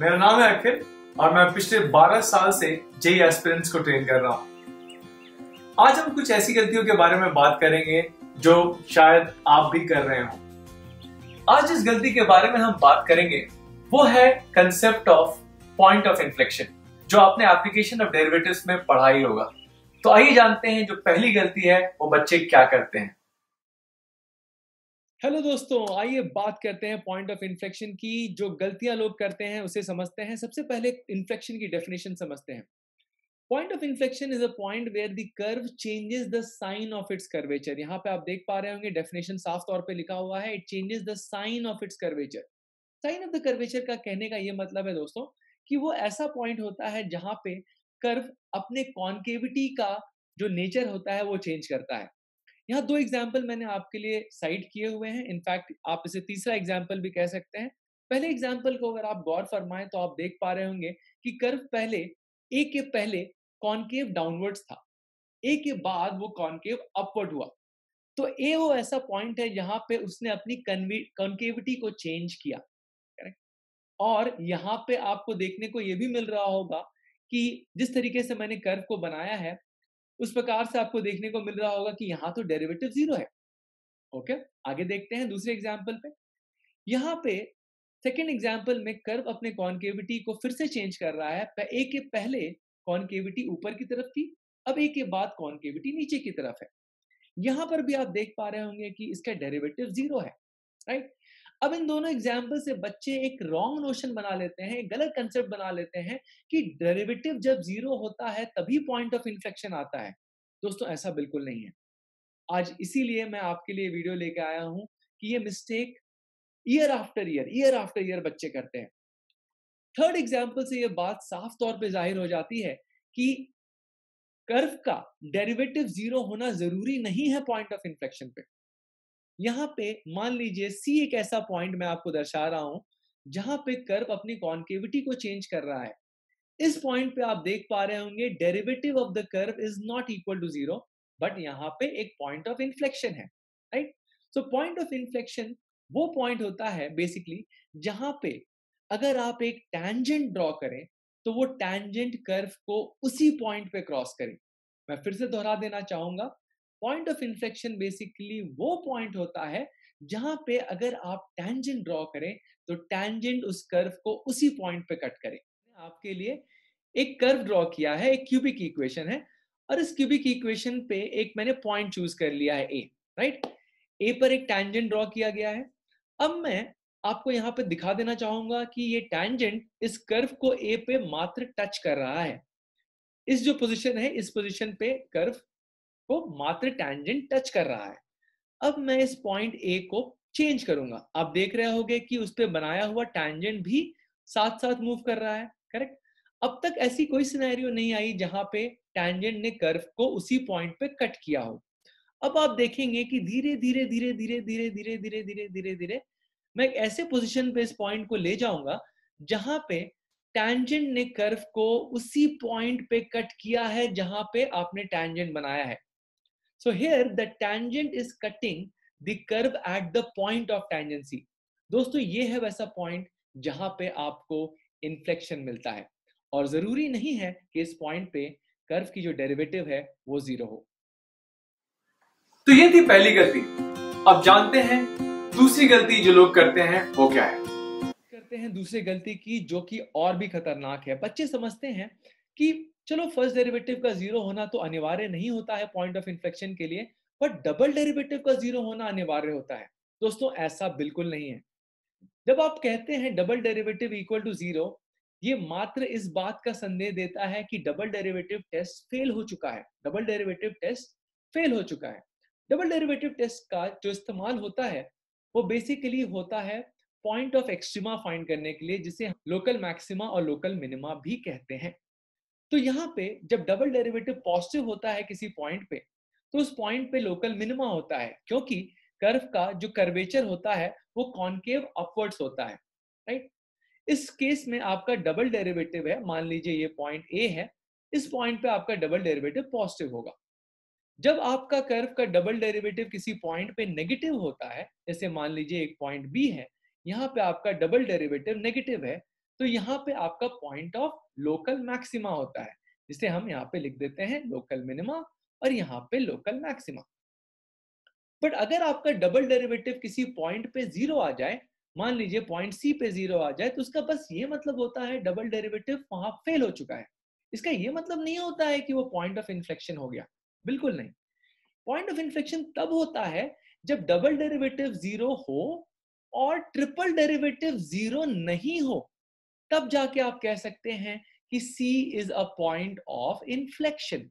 मेरा नाम है अखिल और मैं पिछले 12 साल से जेई एस्पिरेंट्स को ट्रेन कर रहा हूं आज हम कुछ ऐसी गलतियों के बारे में बात करेंगे जो शायद आप भी कर रहे हो आज जिस गलती के बारे में हम बात करेंगे वो है concept of point of inflection जो आपने एप्लीकेशन ऑफ डेरिवेटिव्स में पढ़ाई होगा तो आइए जानते हैं जो पहली गलती है वो बच्चे क्या करते हैं हेलो दोस्तों आइए बात करते हैं पॉइंट ऑफ इन्फ्लेक्शन की जो गलतियां लोग करते हैं उसे समझते हैं सबसे पहले इन्फ्लेक्शन की डेफिनेशन समझते हैं point of inflection is a point where the curve changes the sign of its curvature यहाँ पे आप देख पा रहे होंगे डेफिनेशन साफ तौर पे लिखा हुआ है it changes the sign of its curvature sign of the curvature का कहने का ये मतलब है दोस्तों कि वो ऐसा पॉइंट होता है जहाँ पे कर्व अपने कॉन्केविटी का जो नेचर होता है वो चेंज करता है यहाँ दो एग्जाम्पल मैंने आपके लिए साइड किए हुए हैं इनफैक्ट आप इसे तीसरा एग्जाम्पल भी कह सकते हैं पहले एग्जाम्पल को अगर आप गौर फरमाएं तो आप देख पा रहे होंगे कि कर्व पहले ए के पहले कॉनकेव डाउनवर्ड्स था ए के बाद वो कॉनकेव अपवर्ड हुआ तो ए वो ऐसा पॉइंट है जहां पे उसने अपनी कॉनकेविटी को चेंज किया करेक्ट और यहाँ पे आपको देखने को ये भी मिल रहा होगा कि जिस तरीके से मैंने कर्व को बनाया है उस प्रकार से आपको देखने को मिल रहा होगा कि यहाँ तो डेरिवेटिव जीरो है ओके okay? आगे देखते हैं दूसरे एग्जाम्पल पे यहाँ पे सेकेंड एग्जाम्पल में कर्व अपने कॉन्केविटी को फिर से चेंज कर रहा है ए के पहले कॉन्केविटी ऊपर की तरफ थी अब ए के बाद कॉन्केविटी नीचे की तरफ है यहां पर भी आप देख पा रहे होंगे कि इसका डेरिवेटिव जीरो है राइट अब इन दोनों एग्जाम्पल से बच्चे एक रॉन्ग नोशन बना लेते हैं गलत कंसेप्ट बना लेते हैं कि डेरिवेटिव जब जीरो होता है तभी पॉइंट ऑफ इन्फ्लेक्शन आता है दोस्तों ऐसा बिल्कुल नहीं है आज इसीलिए मैं आपके लिए वीडियो लेके आया हूं कि ये mistake year after year year after year बच्चे करते हैं थर्ड एग्जाम्पल से ये बात साफ तौर पे जाहिर हो जाती है कि कर्व का डेरिवेटिव जीरो होना जरूरी नहीं है पॉइंट ऑफ इन्फ्लेक्शन पे यहाँ पे मान लीजिए सी एक ऐसा पॉइंट मैं आपको दर्शा रहा हूं जहां पे कर्व अपनी कॉन्केविटी को चेंज कर रहा है इस पॉइंट पे आप देख पा रहे होंगे derivative of the curve is not equal to zero but यहाँ पे एक पॉइंट ऑफ इन्फ्लेक्शन है right so point of inflection वो पॉइंट होता है बेसिकली जहां पे अगर आप एक टैंजेंट ड्रॉ करें तो वो टैंजेंट कर्व को उसी पॉइंट पे क्रॉस करें मैं फिर से दोहरा देना चाहूंगा पॉइंट ऑफ इन्फ्लेक्शन बेसिकली वो पॉइंट होता है जहां पे अगर आप टैंजेंट ड्रॉ करें तो टैंजेंट उस कर्व को उसी पॉइंट पे कट करें आपके लिए एक कर्व ड्रॉ किया है एक क्यूबिक इक्वेशन है और इस क्यूबिक इक्वेशन पे एक मैंने पॉइंट चूज कर लिया है ए राइट ए पर एक टैंजेंट ड्रॉ किया गया है अब मैं आपको यहाँ पे दिखा देना चाहूंगा कि ये टैंजेंट इस कर्व को ए पे मात्र टच कर रहा है इस जो पोजीशन है इस पोजीशन पे कर्व को मात्र टैंजेंट टच कर रहा है अब मैं इस पॉइंट ए को चेंज करूंगा आप देख रहे होगे कि उस पर बनाया हुआ टैंजेंट भी साथ साथ मूव कर रहा है करेक्ट अब तक ऐसी कोई सिनेरियो नहीं आई जहां पे टैंजेंट ने कर्व को उसी पॉइंट पे कट किया हो अब आप देखेंगे कि धीरे धीरे धीरे धीरे धीरे धीरे धीरे धीरे धीरे धीरे मैं ऐसे पोजिशन पे इस पॉइंट को ले जाऊंगा जहां पे टैंजेंट ने कर्व को उसी पॉइंट पे कट किया है जहां पे आपने टैंजेंट बनाया है So here the tangent is cutting the curve at the point of tangency. दोस्तों ये है वैसा पॉइंट जहां पे आपको इन्फ्लेक्शन मिलता है और जरूरी नहीं है कि इस पॉइंट पे कर्व की जो डेरिवेटिव है वो जीरो हो तो ये थी पहली गलती अब जानते हैं दूसरी गलती जो लोग करते हैं वो क्या है करते हैं दूसरी गलती की जो कि और भी खतरनाक है बच्चे समझते हैं कि चलो फर्स्ट डेरिवेटिव का जीरो होना तो अनिवार्य नहीं होता है पॉइंट ऑफ इन्फेक्शन के लिए बट डबल डेरिवेटिव का जीरो होना अनिवार्य होता है दोस्तों ऐसा बिल्कुल नहीं है जब आप कहते हैं double derivative equal to zero ये मात्र इस बात का संदेह देता है कि डबल डेरिवेटिव टेस्ट फेल हो चुका है डबल डेरिवेटिव टेस्ट फेल हो चुका है डबल डेरिवेटिव टेस्ट का जो इस्तेमाल होता है वो बेसिकली होता है पॉइंट ऑफ एक्सट्रीमा फाइंड करने के लिए जिसे लोकल मैक्सिमा और लोकल मिनिमा भी कहते हैं तो यहाँ पे जब डबल डेरिवेटिव पॉजिटिव होता है किसी पॉइंट पे तो उस पॉइंट पे लोकल मिनिमा होता है क्योंकि कर्व का जो कर्वेचर होता है वो कॉन्केव अपवर्ड्स होता है राइट इस केस में आपका डबल डेरिवेटिव है मान लीजिए ये पॉइंट ए है इस पॉइंट पे आपका डबल डेरिवेटिव पॉजिटिव होगा जब आपका कर्व का डबल डेरिवेटिव किसी पॉइंट पे नेगेटिव होता है जैसे मान लीजिए एक पॉइंट बी है यहाँ पे आपका डबल डेरिवेटिव नेगेटिव है तो यहाँ पे आपका पॉइंट ऑफ लोकल मैक्सिमा होता है जिसे हम यहाँ पे लिख देते हैं लोकल मिनिमा और यहाँ पे लोकल मैक्सिमा बट अगर आपका डबल डेरिवेटिव किसी पॉइंट पे जीरो आ जाए मान लीजिए पॉइंट सी पे जीरो आ जाए तो उसका बस ये मतलब होता है डबल डेरिवेटिव वहां फेल हो चुका है इसका ये मतलब नहीं होता है कि वो पॉइंट ऑफ इन्फ्लेक्शन हो गया बिल्कुल नहीं पॉइंट ऑफ इन्फ्लेक्शन तब होता है जब डबल डेरिवेटिव जीरो हो और ट्रिपल डेरिवेटिव जीरो नहीं हो तब जाके आप कह सकते हैं कि C is a point of inflection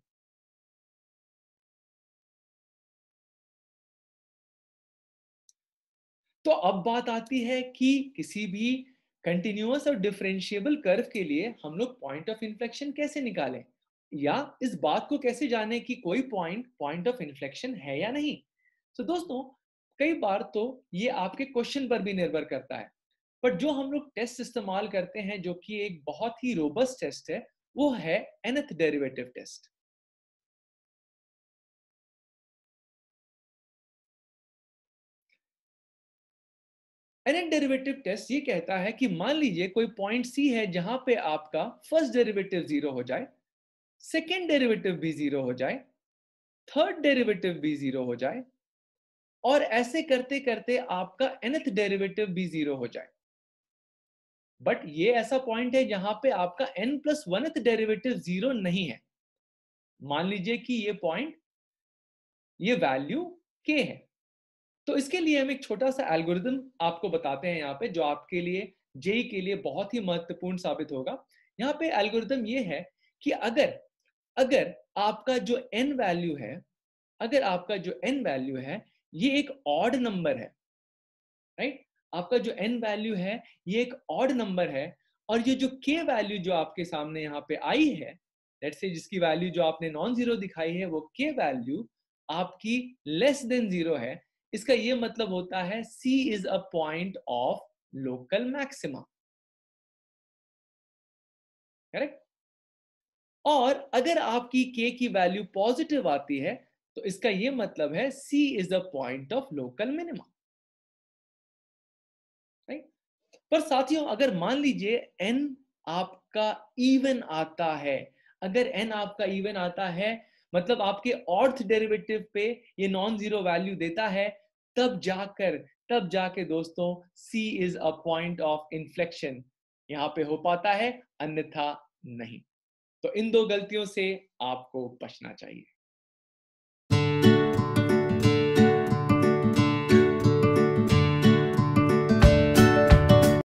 तो अब बात आती है कि किसी भी कंटिन्यूस और डिफरेंशियबल कर्व के लिए हम लोग पॉइंट ऑफ इन्फ्लेक्शन कैसे निकालें या इस बात को कैसे जाने कि कोई पॉइंट पॉइंट ऑफ इन्फ्लेक्शन है या नहीं तो so, दोस्तों कई बार तो ये आपके क्वेश्चन पर भी निर्भर करता है बट जो हम लोग टेस्ट इस्तेमाल करते हैं जो कि एक बहुत ही रोबस्ट टेस्ट है वो है nth derivative test nth derivative test ये कहता है कि मान लीजिए कोई पॉइंट सी है जहां पे आपका फर्स्ट डेरिवेटिव जीरो हो जाए सेकेंड डेरिवेटिव भी जीरो हो जाए थर्ड डेरिवेटिव भी जीरो हो जाए और ऐसे करते करते आपका एनथ डेरिवेटिव भी जीरो हो जाए बट ये ऐसा पॉइंट है जहां पे आपका n plus one derivative zero नहीं है मान लीजिए कि ये पॉइंट ये वैल्यू के है तो इसके लिए हम एक छोटा सा एल्गोरिदम आपको बताते हैं यहाँ पे जो आपके लिए जेई e के लिए बहुत ही महत्वपूर्ण साबित होगा यहाँ पे एल्गोरिदम ये है कि अगर अगर आपका जो एन वैल्यू है अगर आपका जो एन वैल्यू है ये एक ऑड नंबर है राइट आपका जो एन वैल्यू है ये एक ऑड नंबर है और ये जो के वैल्यू जो आपके सामने यहाँ पे आई है लेट्स से जिसकी वैल्यू जो आपने नॉन जीरो दिखाई है वो के वैल्यू आपकी लेस देन जीरो है इसका ये मतलब होता है C is a point of local maxima correct और अगर आपकी के की वैल्यू पॉजिटिव आती है तो इसका ये मतलब है C is a point of local minimum पर साथियों अगर मान लीजिए एन आपका इवन आता है अगर एन आपका इवन आता है मतलब आपके ऑर्थ डेरिवेटिव पे ये नॉन जीरो वैल्यू देता है तब जाकर तब जाके दोस्तों C is a point of inflection यहाँ पे हो पाता है अन्यथा नहीं तो इन दो गलतियों से आपको बचना चाहिए